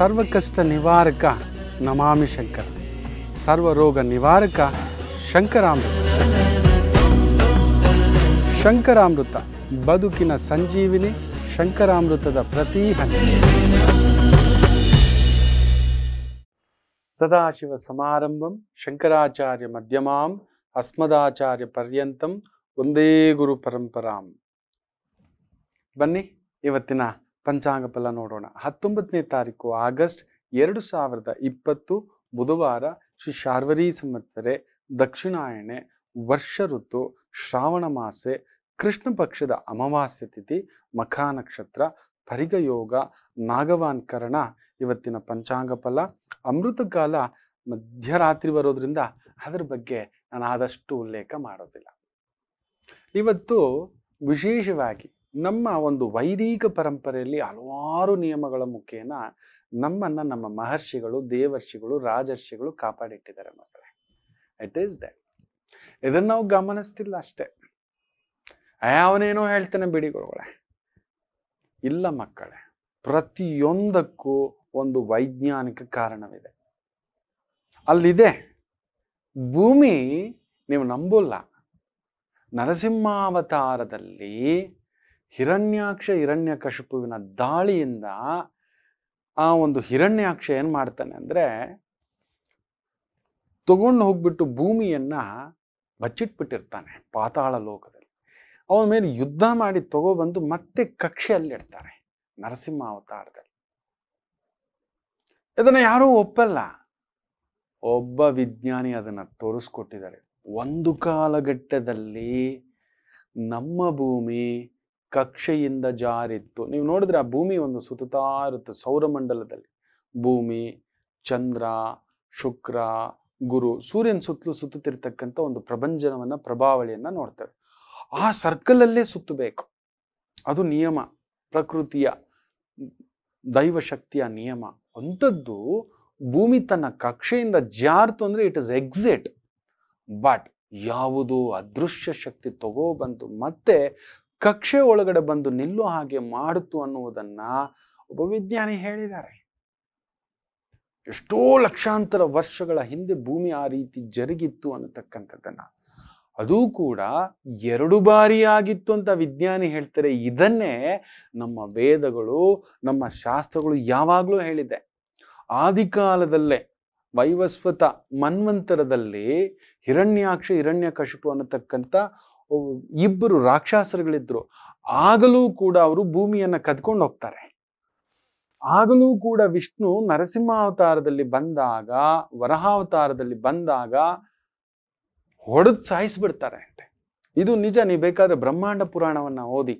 ಸರ್ವಕಷ್ಟ ನಿವಾರಕ ನಮಾಮಿ ಶಂಕರ ಸರ್ವರೋಗ ನಿವಾರಕ ಶಂಕರಾಮೃತ ಶಂಕರಾಮೃತ ಬದುಕಿನ ಸಂಜೀವಿನಿ ಶಂಕರಾಮೃತದ ಪ್ರತಿ ಹನಿ ಸದಾಶಿವ ಸಮಾರಂಭಂ ಶಂಕರಾಚಾರ್ಯ ಮಧ್ಯಮಾಂ ಅಸ್ಮದಾಚಾರ್ಯ ಪರ್ಯಂತಂ ಒಂದೇ ಗುರು ಪರಂಪರಾಂ ಬನ್ನಿ ಇವತ್ತಿನ ಪಂಚಾಂಗ ಫಲ ನೋಡೋಣ ಹತ್ತೊಂಬತ್ತನೇ ತಾರೀಕು ಆಗಸ್ಟ್ ಎರಡು ಸಾವಿರದ ಇಪ್ಪತ್ತು ಬುಧವಾರ ಶ್ರೀ ಶಾರ್ವರಿ ಸಂವತ್ಸರೆ ದಕ್ಷಿಣಾಯಣೆ ವರ್ಷ ಋತು ಶ್ರಾವಣ ಮಾಸೆ ಕೃಷ್ಣ ಪಕ್ಷದ ಅಮಾವಾಸ್ಯ ತಿಥಿ ಮಖಾ ನಕ್ಷತ್ರ ಪರಿಗಯೋಗ ನಾಗವಾನ್ಕರಣ ಇವತ್ತಿನ ಪಂಚಾಂಗ ಫಲ ಅಮೃತಕಾಲ ಮಧ್ಯರಾತ್ರಿ ಬರೋದ್ರಿಂದ ಅದರ ಬಗ್ಗೆ ನಾನು ಆದಷ್ಟು ಉಲ್ಲೇಖ ಮಾಡೋದಿಲ್ಲ ಇವತ್ತು ವಿಶೇಷವಾಗಿ ನಮ್ಮ ಒಂದು ವೈದಿಕ ಪರಂಪರೆಯಲ್ಲಿ ಹಲವಾರು ನಿಯಮಗಳ ಮುಖೇನ ನಮ್ಮನ್ನು ನಮ್ಮ ಮಹರ್ಷಿಗಳು ದೇವರ್ಷಿಗಳು ರಾಜರ್ಷಿಗಳು ಕಾಪಾಡಿಟ್ಟಿದ್ದಾರೆ ಮಕ್ಕಳು ಇಟ್ ಈಸ್ ದಟ್ ಇದನ್ನು ನಾವು ಗಮನಿಸ್ತಿಲ್ಲ ಅಷ್ಟೇ ಅವನೇನೋ ಹೇಳ್ತಾನೆ ಬಿಡಿಗಳೇ ಇಲ್ಲ ಮಕ್ಕಳೇ ಪ್ರತಿಯೊಂದಕ್ಕೂ ಒಂದು ವೈಜ್ಞಾನಿಕ ಕಾರಣವಿದೆ ಅಲ್ಲಿದೆ ಭೂಮಿ ನೀವು ನಂಬಲ್ಲ ನರಸಿಂಹಾವತಾರದಲ್ಲಿ ಹಿರಣ್ಯಾಕ್ಷ ಹಿರಣ್ಯಕಶಿಪುವಿನ ದಾಳಿಯಿಂದ ಆ ಒಂದು ಹಿರಣ್ಯಾಕ್ಷ ಏನು ಮಾಡ್ತಾನೆ ಅಂದರೆ ತಗೊಂಡು ಹೋಗ್ಬಿಟ್ಟು ಭೂಮಿಯನ್ನು ಬಚ್ಚಿಟ್ಬಿಟ್ಟಿರ್ತಾನೆ ಪಾತಾಳ ಲೋಕದಲ್ಲಿ ಅವನ ಮೇಲೆ ಯುದ್ಧ ಮಾಡಿ ತಗೊಬಂದು ಮತ್ತೆ ಕಕ್ಷೆಯಲ್ಲಿಡ್ತಾರೆ ನರಸಿಂಹ ಅವತಾರದಲ್ಲಿ ಇದನ್ನು ಯಾರೂ ಒಪ್ಪಲ್ಲ ಒಬ್ಬ ವಿಜ್ಞಾನಿ ಅದನ್ನು ತೋರಿಸ್ಕೊಟ್ಟಿದ್ದಾರೆ ಒಂದು ಕಾಲಘಟ್ಟದಲ್ಲಿ ನಮ್ಮ ಭೂಮಿ ಕಕ್ಷೆಯಿಂದ ಜಾರಿತ್ತು ನೀವು ನೋಡಿದ್ರೆ ಆ ಭೂಮಿ ಒಂದು ಸುತ್ತುತ್ತಾ ಇರುತ್ತೆ ಸೌರಮಂಡಲದಲ್ಲಿ ಭೂಮಿ ಚಂದ್ರ ಶುಕ್ರ ಗುರು ಸೂರ್ಯನ ಸುತ್ತಲೂ ಸುತ್ತುತ್ತಿರ್ತಕ್ಕಂಥ ಒಂದು ಪ್ರಭಂಜನವನ್ನು ಪ್ರಭಾವಳಿಯನ್ನ ನೋಡ್ತೇವೆ ಆ ಸರ್ಕಲಲ್ಲೇ ಸುತ್ತಬೇಕು ಅದು ನಿಯಮ ಪ್ರಕೃತಿಯ ದೈವ ಶಕ್ತಿಯ ನಿಯಮ ಅಂಥದ್ದು ಭೂಮಿ ತನ್ನ ಕಕ್ಷೆಯಿಂದ ಜಾರ್ತು ಅಂದರೆ ಇಟ್ ಇಸ್ ಎಕ್ಸಿಟ್ ಬಟ್ ಯಾವುದು ಅದೃಶ್ಯ ಶಕ್ತಿ ತಗೋ ಬಂತು ಮತ್ತೆ ಕಕ್ಷೆ ಒಳಗಡೆ ಬಂದು ನಿಲ್ಲು ಹಾಗೆ ಮಾಡಿತು ಅನ್ನುವುದನ್ನು ಒಬ್ಬ ವಿಜ್ಞಾನಿ ಹೇಳಿದ್ದಾರೆ ಎಷ್ಟೋ ಲಕ್ಷಾಂತರ ವರ್ಷಗಳ ಹಿಂದೆ ಭೂಮಿ ಆ ರೀತಿ ಜರುಗಿತ್ತು ಅನ್ನತಕ್ಕಂಥದ್ದನ್ನು ಅದು ಕೂಡ ಎರಡು ಬಾರಿ ಆಗಿತ್ತು ಅಂತ ವಿಜ್ಞಾನಿ ಹೇಳ್ತಾರೆ ಇದನ್ನೇ ನಮ್ಮ ವೇದಗಳು ನಮ್ಮ ಶಾಸ್ತ್ರಗಳು ಯಾವಾಗಲೂ ಹೇಳಿದೆ ಆದಿಕಾಲದಲ್ಲೇ ವೈವಸ್ವತ ಮನ್ವಂತರದಲ್ಲಿ ಹಿರಣ್ಯಾಕ್ಷ ಕಶುಪು ಅನ್ನತಕ್ಕಂಥ ಇಬ್ಬರು ರಾಕ್ಷಸರುಗಳಿದ್ರು ಆಗಲೂ ಕೂಡ ಅವರು ಭೂಮಿಯನ್ನು ಕದ್ಕೊಂಡು ಹೋಗ್ತಾರೆ ಆಗಲೂ ಕೂಡ ವಿಷ್ಣು ನರಸಿಂಹಾವತಾರದಲ್ಲಿ ಬಂದಾಗ ವರಹಾವತಾರದಲ್ಲಿ ಬಂದಾಗ ಹೊಡೆದು ಸಾಯಿಸ್ಬಿಡ್ತಾರೆ ಅಂತೆ ಇದು ನಿಜ ನೀವು ಬೇಕಾದ್ರೆ ಬ್ರಹ್ಮಾಂಡ ಪುರಾಣವನ್ನು ಓದಿ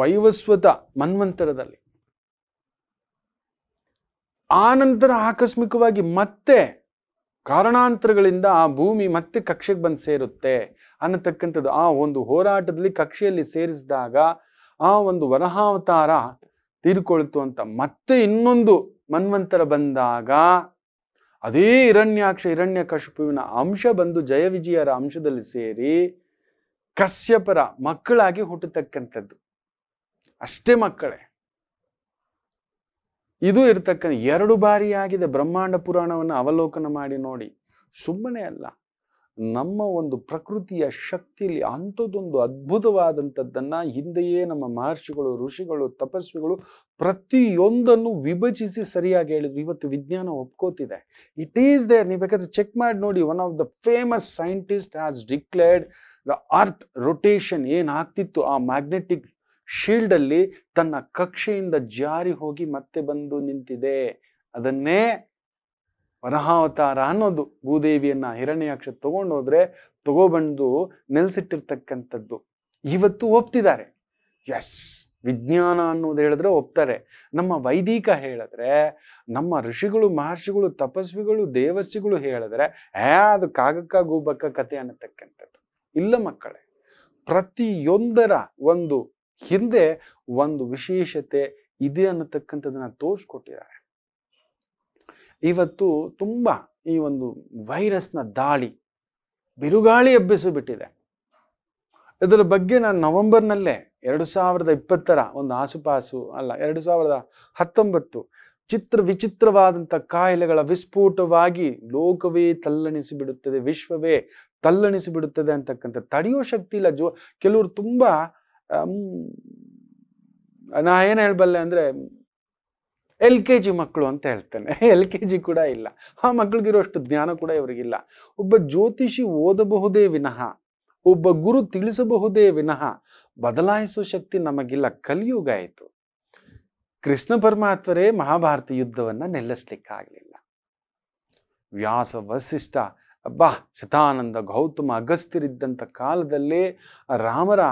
ವೈವಸ್ವತ ಮನ್ವಂತರದಲ್ಲಿ ಆನಂತರ ಆಕಸ್ಮಿಕವಾಗಿ ಮತ್ತೆ ಕಾರಣಾಂತರಗಳಿಂದ ಆ ಭೂಮಿ ಮತ್ತೆ ಕಕ್ಷೆಗೆ ಬಂದು ಸೇರುತ್ತೆ ಅನ್ನತಕ್ಕಂಥದ್ದು ಆ ಒಂದು ಹೋರಾಟದಲ್ಲಿ ಕಕ್ಷೆಯಲ್ಲಿ ಸೇರಿಸಿದಾಗ ಆ ಒಂದು ವರಹಾವತಾರ ತೀರ್ಕೊಳ್ತು ಅಂತ ಮತ್ತೆ ಇನ್ನೊಂದು ಮನ್ವಂತರ ಬಂದಾಗ ಅದೇ ಹಿರಣ್ಯಾಕ್ಷ ಹಿರಣ್ಯ ಕಶುಪುವಿನ ಅಂಶ ಬಂದು ಜಯವಿಜಯರ ಅಂಶದಲ್ಲಿ ಸೇರಿ ಕಶ್ಯಪರ ಮಕ್ಕಳಾಗಿ ಹುಟ್ಟತಕ್ಕಂಥದ್ದು ಅಷ್ಟೇ ಮಕ್ಕಳೇ ಇದು ಇರ್ತಕ್ಕಂಥ ಎರಡು ಬಾರಿಯಾಗಿದೆ ಬ್ರಹ್ಮಾಂಡ ಪುರಾಣವನ್ನು ಅವಲೋಕನ ಮಾಡಿ ನೋಡಿ ಸುಮ್ಮನೆ ಅಲ್ಲ ನಮ್ಮ ಒಂದು ಪ್ರಕೃತಿಯ ಶಕ್ತಿಯಲ್ಲಿ ಅಂಥದ್ದೊಂದು ಅದ್ಭುತವಾದಂಥದ್ದನ್ನು ಹಿಂದೆಯೇ ನಮ್ಮ ಮಹರ್ಷಿಗಳು ಋಷಿಗಳು ತಪಸ್ವಿಗಳು ಪ್ರತಿಯೊಂದನ್ನು ವಿಭಜಿಸಿ ಸರಿಯಾಗಿ ಹೇಳಿದ್ರು ಇವತ್ತು ವಿಜ್ಞಾನ ಒಪ್ಕೋತಿದೆ ಇಟ್ ಈಸ್ ದೇರ್ ನೀವು ಬೇಕಾದ್ರೆ ಚೆಕ್ ಮಾಡಿ ನೋಡಿ one of the famous scientist has declared the earth rotation ಏನಾಗ್ತಿತ್ತು ಆ ಮ್ಯಾಗ್ನೆಟಿಕ್ ಶೀಲ್ಡಲ್ಲಿ ತನ್ನ ಕಕ್ಷೆಯಿಂದ ಜಾರಿ ಹೋಗಿ ಮತ್ತೆ ಬಂದು ನಿಂತಿದೆ ಅದನ್ನೇ ವರಹಾವತಾರ ಅನ್ನೋದು ಭೂದೇವಿಯನ್ನ ಹಿರಣ್ಯಾಕ್ಷ ತಗೊಂಡೋದ್ರೆ ತಗೋಬಂದು ನೆಲೆಸಿಟ್ಟಿರ್ತಕ್ಕಂಥದ್ದು ಇವತ್ತು ಒಪ್ತಿದ್ದಾರೆ ಎಸ್ ವಿಜ್ಞಾನ ಅನ್ನೋದು ಹೇಳಿದ್ರೆ ಒಪ್ತಾರೆ ನಮ್ಮ ವೈದಿಕ ಹೇಳಿದ್ರೆ ನಮ್ಮ ಋಷಿಗಳು ಮಹರ್ಷಿಗಳು ತಪಸ್ವಿಗಳು ದೇವರ್ಷಿಗಳು ಹೇಳಿದ್ರೆ ಏ ಅದು ಕಾಗಕ್ಕ ಗೂಬಕ್ಕ ಕತೆ ಅನ್ನತಕ್ಕಂಥದ್ದು ಇಲ್ಲ ಮಕ್ಕಳೇ ಪ್ರತಿಯೊಂದರ ಒಂದು ಹಿಂದೆ ಒಂದು ವಿಶೇಷತೆ ಇದೆ ಅನ್ನತಕ್ಕಂಥದನ್ನ ತೋರಿಸ್ಕೊಟ್ಟಿದ್ದಾರೆ ಇವತ್ತು ತುಂಬ ಈ ಒಂದು ವೈರಸ್ನ ದಾಳಿ ಬಿರುಗಾಳಿ ಎಬ್ಬಿಸಿಬಿಟ್ಟಿದೆ ಇದರ ಬಗ್ಗೆ ನಾನು ನವೆಂಬರ್ನಲ್ಲೇ ಎರಡು ಸಾವಿರದ ಇಪ್ಪತ್ತರ ಒಂದು ಆಸುಪಾಸು ಅಲ್ಲ ಎರಡು ಸಾವಿರದ ಹತ್ತೊಂಬತ್ತು ಚಿತ್ರ ವಿಚಿತ್ರವಾದಂಥ ಕಾಯಿಲೆಗಳ ವಿಸ್ಫೋಟವಾಗಿ ಲೋಕವೇ ತಲ್ಲಣಿಸಿಬಿಡುತ್ತದೆ ವಿಶ್ವವೇ ತಲ್ಲಣಿಸಿಬಿಡುತ್ತದೆ ಅಂತಕ್ಕಂಥ ತಡೆಯೋ ಶಕ್ತಿ ಇಲ್ಲ ಜೋ ಕೆಲವರು ತುಂಬ ನಾ ಏನು ಹೇಳಬಲ್ಲೆ ಅಂದರೆ ಎಲ್ ಕೆ ಜಿ ಮಕ್ಕಳು ಅಂತ ಹೇಳ್ತಾನೆ ಎಲ್ ಕೆ ಜಿ ಕೂಡ ಇಲ್ಲ ಆ ಅಷ್ಟು ಜ್ಞಾನ ಕೂಡ ಇವರಿಗಿಲ್ಲ ಒಬ್ಬ ಜ್ಯೋತಿಷಿ ಓದಬಹುದೇ ವಿನಃ ಒಬ್ಬ ಗುರು ತಿಳಿಸಬಹುದೇ ವಿನಃ ಬದಲಾಯಿಸುವ ಶಕ್ತಿ ನಮಗಿಲ್ಲ ಕಲಿಯುಗ ಆಯಿತು ಕೃಷ್ಣ ಪರಮಾತ್ಮರೇ ಮಹಾಭಾರತ ಯುದ್ಧವನ್ನು ನಿಲ್ಲಿಸ್ಲಿಕ್ಕಾಗಲಿಲ್ಲ ವ್ಯಾಸ ವಸಿಷ್ಠ ಅಬ್ಬಾ ಶತಾನಂದ ಗೌತಮ ಅಗಸ್ತ್ಯರಿದ್ದಂಥ ಕಾಲದಲ್ಲೇ ರಾಮರ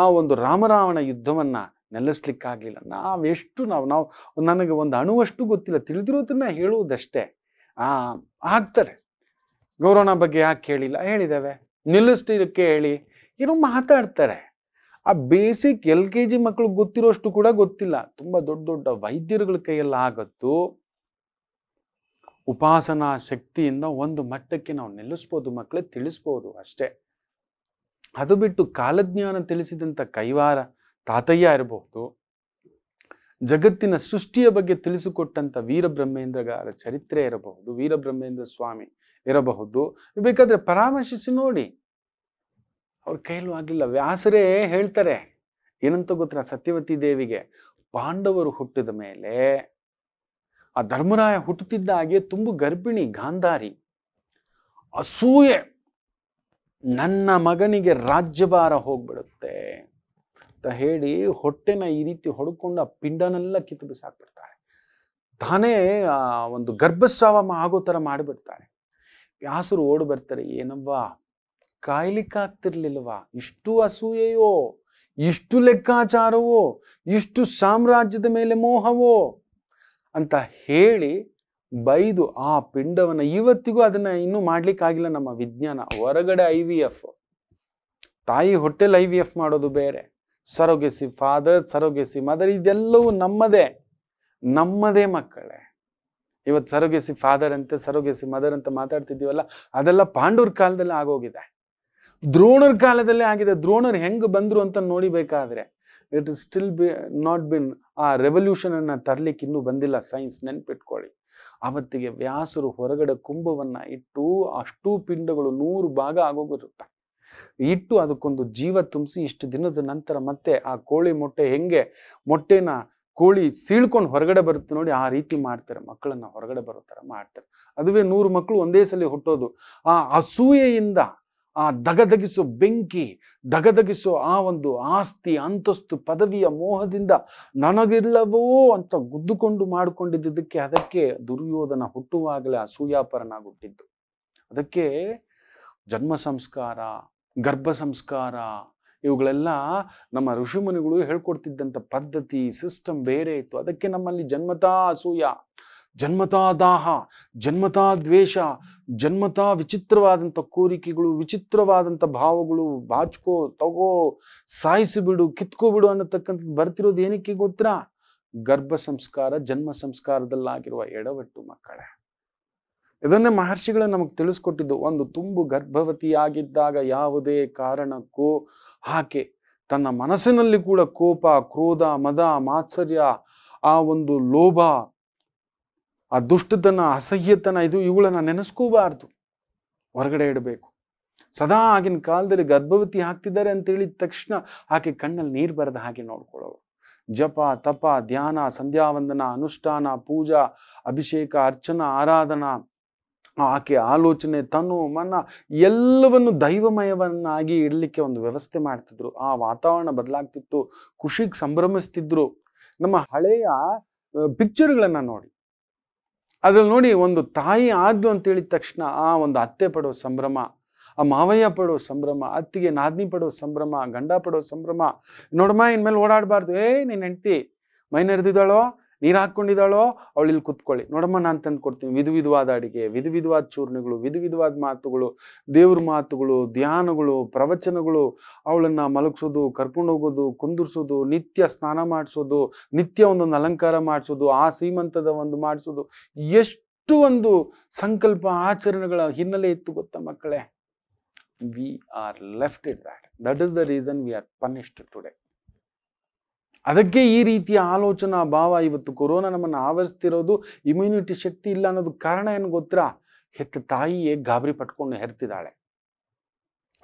ಆ ಒಂದು ರಾಮರಾವಣ ಯುದ್ಧವನ್ನು ನೆಲೆಸ್ಲಿಕ್ಕಾಗಲಿಲ್ಲ ನಾವೆಷ್ಟು ನಾವು ನಾವು ನನಗೆ ಒಂದು ಅಣುವಷ್ಟು ಗೊತ್ತಿಲ್ಲ ತಿಳಿದಿರೋದನ್ನ ಹೇಳುವುದಷ್ಟೇ ಆ ಆಗ್ತಾರೆ ಗೌರವನ ಬಗ್ಗೆ ಯಾಕೆ ಕೇಳಿಲ್ಲ ಹೇಳಿದ್ದೇವೆ ನಿಲ್ಲಿಸ್ಲಿಕ್ಕೆ ಹೇಳಿ ಏನೋ ಮಾತಾಡ್ತಾರೆ ಆ ಬೇಸಿಕ್ ಎಲ್ ಕೆ ಜಿ ಮಕ್ಕಳಿಗೆ ಗೊತ್ತಿರೋಷ್ಟು ಕೂಡ ಗೊತ್ತಿಲ್ಲ ತುಂಬ ದೊಡ್ಡ ದೊಡ್ಡ ವೈದ್ಯರುಗಳ ಕೈಯಲ್ಲಿ ಆಗತ್ತು ಉಪಾಸನಾ ಶಕ್ತಿಯಿಂದ ಒಂದು ಮಟ್ಟಕ್ಕೆ ನಾವು ನಿಲ್ಲಿಸ್ಬೋದು ಮಕ್ಕಳೇ ತಿಳಿಸ್ಬೋದು ಅಷ್ಟೇ ಅದು ಬಿಟ್ಟು ಕಾಲಜ್ಞಾನ ತಿಳಿಸಿದಂಥ ಕೈವಾರ ತಾತಯ್ಯ ಇರಬಹುದು ಜಗತ್ತಿನ ಸೃಷ್ಟಿಯ ಬಗ್ಗೆ ತಿಳಿಸಿಕೊಟ್ಟಂತ ವೀರಬ್ರಹ್ಮೇಂದ್ರಗಾರ ಚರಿತ್ರೆ ಇರಬಹುದು ವೀರಬ್ರಹ್ಮೇಂದ್ರ ಸ್ವಾಮಿ ಇರಬಹುದು ಬೇಕಾದ್ರೆ ಪರಾಮರ್ಶಿಸಿ ನೋಡಿ ಅವ್ರ ಕೈಲೂ ಆಗಲಿಲ್ಲ ವ್ಯಾಸರೇ ಹೇಳ್ತಾರೆ ಏನಂತ ಗೊತ್ತಿರ ಸತ್ಯವತಿ ದೇವಿಗೆ ಪಾಂಡವರು ಹುಟ್ಟಿದ ಮೇಲೆ ಆ ಧರ್ಮರಾಯ ಹುಟ್ಟುತ್ತಿದ್ದ ಹಾಗೆ ತುಂಬ ಗರ್ಭಿಣಿ ಗಾಂಧಾರಿ ಅಸೂಯೆ ನನ್ನ ಮಗನಿಗೆ ರಾಜ್ಯಭಾರ ಹೋಗ್ಬಿಡುತ್ತೆ ಅಂತ ಹೇಳಿ ಹೊಟ್ಟೆನ ಈ ರೀತಿ ಹೊಡ್ಕೊಂಡು ಆ ಪಿಂಡನೆಲ್ಲ ಕಿತ್ತು ಬಿಸಾಕ್ಬಿಡ್ತಾಳೆ ತಾನೇ ಆ ಒಂದು ಗರ್ಭಸ್ರಾವ ಆಗೋ ಥರ ಮಾಡಿಬಿಡ್ತಾಳೆ ವ್ಯಾಸರು ಓಡಿ ಬರ್ತಾರೆ ಏನವ್ವ ಕಾಯ್ಲಿಕ್ಕಾಗ್ತಿರ್ಲಿಲ್ವಾ ಇಷ್ಟು ಅಸೂಯೆಯೋ ಇಷ್ಟು ಲೆಕ್ಕಾಚಾರವೋ ಇಷ್ಟು ಸಾಮ್ರಾಜ್ಯದ ಮೇಲೆ ಮೋಹವೋ ಅಂತ ಹೇಳಿ ಬೈದು ಆ ಪಿಂಡವನ್ನ ಇವತ್ತಿಗೂ ಅದನ್ನ ಇನ್ನೂ ಆಗಿಲ್ಲ ನಮ್ಮ ವಿಜ್ಞಾನ ಹೊರಗಡೆ ಐ ವಿ ಎಫ್ ತಾಯಿ ಹೊಟ್ಟೆಲ್ ಐ ವಿ ಎಫ್ ಮಾಡೋದು ಬೇರೆ ಸರೋಗೆಸಿ ಫಾದರ್ ಸರೋಗೆಸಿ ಮದರ್ ಇದೆಲ್ಲವೂ ನಮ್ಮದೇ ನಮ್ಮದೇ ಮಕ್ಕಳೇ ಇವತ್ತು ಸರೋಗೆಸಿ ಫಾದರ್ ಅಂತೆ ಸರೋಗೆಸಿ ಮದರ್ ಅಂತ ಮಾತಾಡ್ತಿದ್ದೀವಲ್ಲ ಅದೆಲ್ಲ ಪಾಂಡೂರ್ ಕಾಲದಲ್ಲಿ ಆಗೋಗಿದೆ ದ್ರೋಣರ ಕಾಲದಲ್ಲೇ ಆಗಿದೆ ದ್ರೋಣರು ಹೆಂಗೆ ಬಂದರು ಅಂತ ನೋಡಿಬೇಕಾದ್ರೆ it is still be not been ಆ ರೆವಲ್ಯೂಷನನ್ನು ತರಲಿಕ್ಕೆ ಇನ್ನೂ ಬಂದಿಲ್ಲ ಸೈನ್ಸ್ ನೆನ್ಪಿಟ್ಕೊಳ್ಳಿ ಅವತ್ತಿಗೆ ವ್ಯಾಸರು ಹೊರಗಡೆ ಕುಂಭವನ್ನು ಇಟ್ಟು ಅಷ್ಟೂ ಪಿಂಡಗಳು ನೂರು ಭಾಗ ಆಗೋಗಿರುತ್ತೆ ಇಟ್ಟು ಅದಕ್ಕೊಂದು ಜೀವ ತುಂಬಿಸಿ ಇಷ್ಟು ದಿನದ ನಂತರ ಮತ್ತೆ ಆ ಕೋಳಿ ಮೊಟ್ಟೆ ಹೆಂಗೆ ಮೊಟ್ಟೆನ ಕೋಳಿ ಸೀಳ್ಕೊಂಡು ಹೊರಗಡೆ ಬರುತ್ತೆ ನೋಡಿ ಆ ರೀತಿ ಮಾಡ್ತಾರೆ ಮಕ್ಕಳನ್ನ ಹೊರಗಡೆ ಬರೋ ಥರ ಮಾಡ್ತಾರೆ ಅದುವೇ ನೂರು ಮಕ್ಕಳು ಒಂದೇ ಸಲ ಹುಟ್ಟೋದು ಆ ಅಸೂಯೆಯಿಂದ ಆ ದಗದಗಿಸೋ ಬೆಂಕಿ ದಗದಗಿಸೋ ಆ ಒಂದು ಆಸ್ತಿ ಅಂತಸ್ತು ಪದವಿಯ ಮೋಹದಿಂದ ನನಗಿಲ್ಲವೋ ಅಂತ ಗುದ್ದುಕೊಂಡು ಮಾಡಿಕೊಂಡಿದ್ದಕ್ಕೆ ಅದಕ್ಕೆ ದುರ್ಯೋಧನ ಹುಟ್ಟುವಾಗಲೇ ಅಸೂಯಾಪರನಾಗಿ ಹುಟ್ಟಿದ್ದು ಅದಕ್ಕೆ ಜನ್ಮ ಸಂಸ್ಕಾರ ಗರ್ಭ ಸಂಸ್ಕಾರ ಇವುಗಳೆಲ್ಲ ನಮ್ಮ ಋಷಿಮುನಿಗಳು ಹೇಳ್ಕೊಡ್ತಿದ್ದಂಥ ಪದ್ಧತಿ ಸಿಸ್ಟಮ್ ಬೇರೆ ಇತ್ತು ಅದಕ್ಕೆ ನಮ್ಮಲ್ಲಿ ಜನ್ಮತಾ ಅಸೂಯ ಜನ್ಮತಾ ದಾಹ ಜನ್ಮತಾ ದ್ವೇಷ ಜನ್ಮತಾ ವಿಚಿತ್ರವಾದಂಥ ಕೋರಿಕೆಗಳು ವಿಚಿತ್ರವಾದಂಥ ಭಾವಗಳು ಬಾಚ್ಕೋ ತಗೋ ಸಾಯಿಸಿಬಿಡು ಕಿತ್ಕೋಬಿಡು ಅನ್ನತಕ್ಕಂಥದ್ದು ಬರ್ತಿರೋದು ಏನಕ್ಕೆ ಗೊತ್ತಾ ಗರ್ಭ ಸಂಸ್ಕಾರ ಜನ್ಮ ಸಂಸ್ಕಾರದಲ್ಲಾಗಿರುವ ಎಡವಟ್ಟು ಮಕ್ಕಳೇ ಇದನ್ನೇ ಮಹರ್ಷಿಗಳು ನಮಗೆ ತಿಳಿಸ್ಕೊಟ್ಟಿದ್ದು ಒಂದು ತುಂಬು ಗರ್ಭವತಿಯಾಗಿದ್ದಾಗ ಯಾವುದೇ ಕಾರಣಕ್ಕೂ ಆಕೆ ತನ್ನ ಮನಸ್ಸಿನಲ್ಲಿ ಕೂಡ ಕೋಪ ಕ್ರೋಧ ಮದ ಮಾತ್ಸರ್ಯ ಆ ಒಂದು ಲೋಭ ಆ ದುಷ್ಟತನ ಅಸಹ್ಯತನ ಇದು ಇವುಗಳನ್ನ ನೆನೆಸ್ಕೋಬಾರ್ದು ಹೊರಗಡೆ ಇಡಬೇಕು ಸದಾ ಆಗಿನ ಕಾಲದಲ್ಲಿ ಗರ್ಭವತಿ ಹಾಕ್ತಿದ್ದಾರೆ ಅಂತ ಹೇಳಿದ ತಕ್ಷಣ ಆಕೆ ಕಣ್ಣಲ್ಲಿ ನೀರು ಬರದ ಹಾಗೆ ನೋಡ್ಕೊಳ್ಳೋರು ಜಪ ತಪ ಧ್ಯಾನ ಸಂಧ್ಯಾವಂದನ ಅನುಷ್ಠಾನ ಪೂಜಾ ಅಭಿಷೇಕ ಅರ್ಚನಾ ಆರಾಧನಾ ಆಕೆ ಆಲೋಚನೆ ತನು ಮನ ಎಲ್ಲವನ್ನು ದೈವಮಯವನ್ನಾಗಿ ಇಡಲಿಕ್ಕೆ ಒಂದು ವ್ಯವಸ್ಥೆ ಮಾಡ್ತಿದ್ರು ಆ ವಾತಾವರಣ ಬದಲಾಗ್ತಿತ್ತು ಖುಷಿಗೆ ಸಂಭ್ರಮಿಸ್ತಿದ್ರು ನಮ್ಮ ಹಳೆಯ ಪಿಕ್ಚರ್ಗಳನ್ನು ನೋಡಿ ಅದ್ರಲ್ಲಿ ನೋಡಿ ಒಂದು ತಾಯಿ ಆದ್ದು ಅಂತ ಹೇಳಿದ ತಕ್ಷಣ ಆ ಒಂದು ಅತ್ತೆ ಪಡೋ ಸಂಭ್ರಮ ಆ ಮಾವಯ್ಯ ಪಡೋ ಸಂಭ್ರಮ ಅತ್ತಿಗೆ ನಾದ್ನಿ ಪಡೋ ಸಂಭ್ರಮ ಗಂಡ ಪಡೋ ಸಂಭ್ರಮ ನೋಡಮ್ಮ ಇನ್ಮೇಲೆ ಓಡಾಡಬಾರ್ದು ಏ ನೀನು ಹೆಂಡ್ತಿ ಮೈ ನೀರು ಹಾಕ್ಕೊಂಡಿದ್ದಾಳೋ ಅವಳು ಇಲ್ಲಿ ಕುತ್ಕೊಳ್ಳಿ ನೋಡಮ್ಮ ನಾನು ತಂದು ಕೊಡ್ತೀನಿ ವಿಧ ವಿಧವಾದ ಅಡಿಗೆ ವಿಧ ವಿಧವಾದ ಚೂರ್ಣಗಳು ವಿಧ ವಿಧವಾದ ಮಾತುಗಳು ದೇವ್ರ ಮಾತುಗಳು ಧ್ಯಾನಗಳು ಪ್ರವಚನಗಳು ಅವಳನ್ನ ಮಲಗಿಸೋದು ಕರ್ಕೊಂಡು ಹೋಗೋದು ಕುಂದಿರ್ಸೋದು ನಿತ್ಯ ಸ್ನಾನ ಮಾಡಿಸೋದು ನಿತ್ಯ ಒಂದೊಂದು ಅಲಂಕಾರ ಮಾಡಿಸೋದು ಆ ಸೀಮಂತದ ಒಂದು ಮಾಡಿಸೋದು ಎಷ್ಟು ಒಂದು ಸಂಕಲ್ಪ ಆಚರಣೆಗಳ ಹಿನ್ನೆಲೆ ಇತ್ತು ಗೊತ್ತಾ ಮಕ್ಕಳೇ we are left it that that is the reason we are punished today ಅದಕ್ಕೆ ಈ ರೀತಿಯ ಆಲೋಚನಾ ಭಾವ ಇವತ್ತು ಕೊರೋನಾ ನಮ್ಮನ್ನು ಆವರಿಸ್ತಿರೋದು ಇಮ್ಯುನಿಟಿ ಶಕ್ತಿ ಇಲ್ಲ ಅನ್ನೋದು ಕಾರಣ ಏನು ಗೊತ್ತಾ ಹೆತ್ತ ತಾಯಿಯೇ ಗಾಬರಿ ಪಟ್ಕೊಂಡು ಹೆರ್ತಿದ್ದಾಳೆ